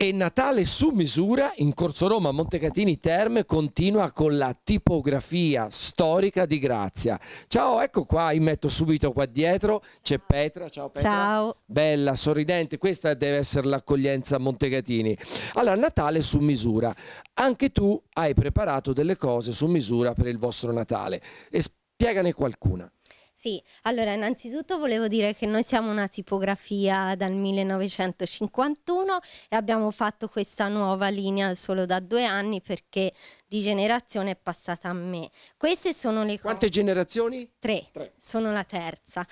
E Natale su misura in Corso Roma Montecatini Terme continua con la tipografia storica di Grazia. Ciao, ecco qua, mi metto subito qua dietro, c'è Petra, ciao Petra. Ciao. Bella, sorridente, questa deve essere l'accoglienza Montecatini. Allora, Natale su misura. Anche tu hai preparato delle cose su misura per il vostro Natale. E spiegane qualcuna. Sì, allora innanzitutto volevo dire che noi siamo una tipografia dal 1951 e abbiamo fatto questa nuova linea solo da due anni perché di generazione è passata a me. Queste sono le cose... Quante generazioni? Tre. Tre. Sono la terza.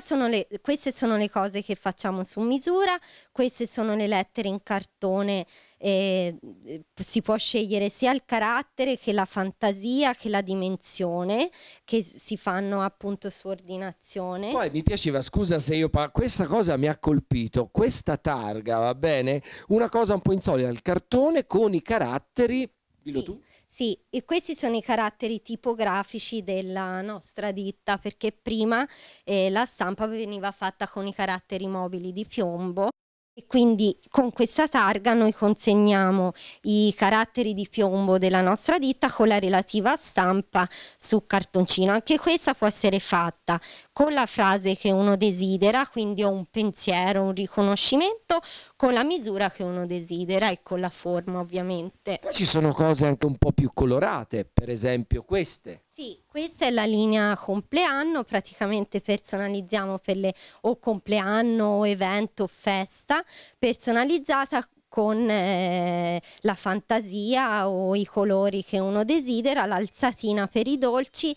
Sono le... Queste sono le cose che facciamo su misura, queste sono le lettere in cartone eh, si può scegliere sia il carattere che la fantasia che la dimensione che si fanno appunto su ordinazione. Poi mi piaceva, scusa se io parlo, questa cosa mi ha colpito, questa targa, va bene? Una cosa un po' insolita, il cartone con i caratteri, dillo sì. tu. Sì, e questi sono i caratteri tipografici della nostra ditta, perché prima eh, la stampa veniva fatta con i caratteri mobili di piombo e quindi con questa targa noi consegniamo i caratteri di piombo della nostra ditta con la relativa stampa su cartoncino. Anche questa può essere fatta con la frase che uno desidera, quindi ho un pensiero, un riconoscimento, con la misura che uno desidera e con la forma ovviamente. Poi ci sono cose anche un po' più colorate, per esempio queste. Sì, questa è la linea compleanno, praticamente personalizziamo per le o compleanno, o evento, festa, personalizzata con eh, la fantasia o i colori che uno desidera, l'alzatina per i dolci,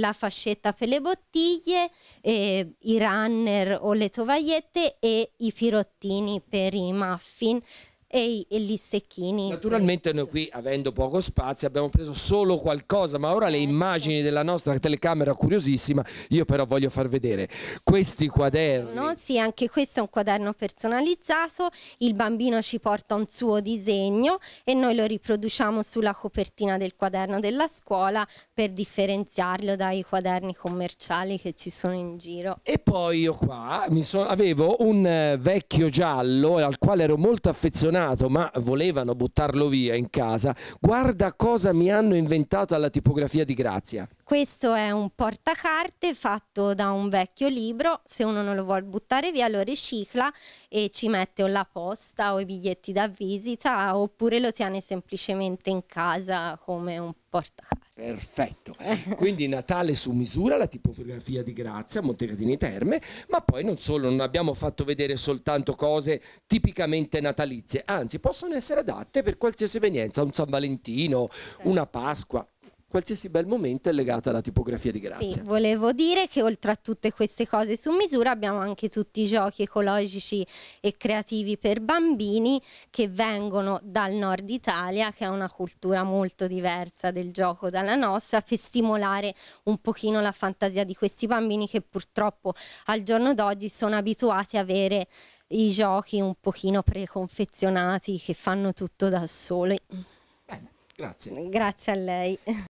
la fascetta per le bottiglie, eh, i runner o le tovagliette e i pirottini per i muffin e, e gli stecchini. Naturalmente noi qui, avendo poco spazio, abbiamo preso solo qualcosa, ma ora le certo. immagini della nostra telecamera curiosissima, io però voglio far vedere questi quaderni. No, sì, anche questo è un quaderno personalizzato, il bambino ci porta un suo disegno e noi lo riproduciamo sulla copertina del quaderno della scuola per differenziarlo dai quaderni commerciali che ci sono in giro. E poi io qua so, avevo un eh, vecchio giallo al quale ero molto affezionato Senato, ma volevano buttarlo via in casa. Guarda cosa mi hanno inventato alla tipografia di Grazia. Questo è un portacarte fatto da un vecchio libro, se uno non lo vuole buttare via lo ricicla e ci mette o la posta o i biglietti da visita oppure lo tiene semplicemente in casa come un portacarte. Perfetto, quindi Natale su misura, la tipografia di Grazia, Montecatini Terme, ma poi non solo, non abbiamo fatto vedere soltanto cose tipicamente natalizie, anzi possono essere adatte per qualsiasi evenienza, un San Valentino, certo. una Pasqua, qualsiasi bel momento è legata alla tipografia di Grazia. Sì, volevo dire che oltre a tutte queste cose su misura abbiamo anche tutti i giochi ecologici e creativi per bambini che vengono dal nord Italia, che è una cultura molto diversa del gioco dalla nostra, per stimolare un pochino la fantasia di questi bambini che purtroppo al giorno d'oggi sono abituati a avere i giochi un pochino preconfezionati che fanno tutto da soli. Bene, grazie. Grazie a lei.